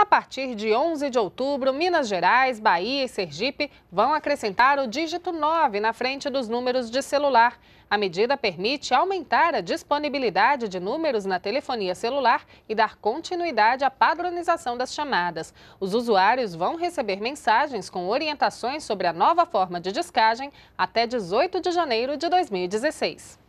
A partir de 11 de outubro, Minas Gerais, Bahia e Sergipe vão acrescentar o dígito 9 na frente dos números de celular. A medida permite aumentar a disponibilidade de números na telefonia celular e dar continuidade à padronização das chamadas. Os usuários vão receber mensagens com orientações sobre a nova forma de descagem até 18 de janeiro de 2016.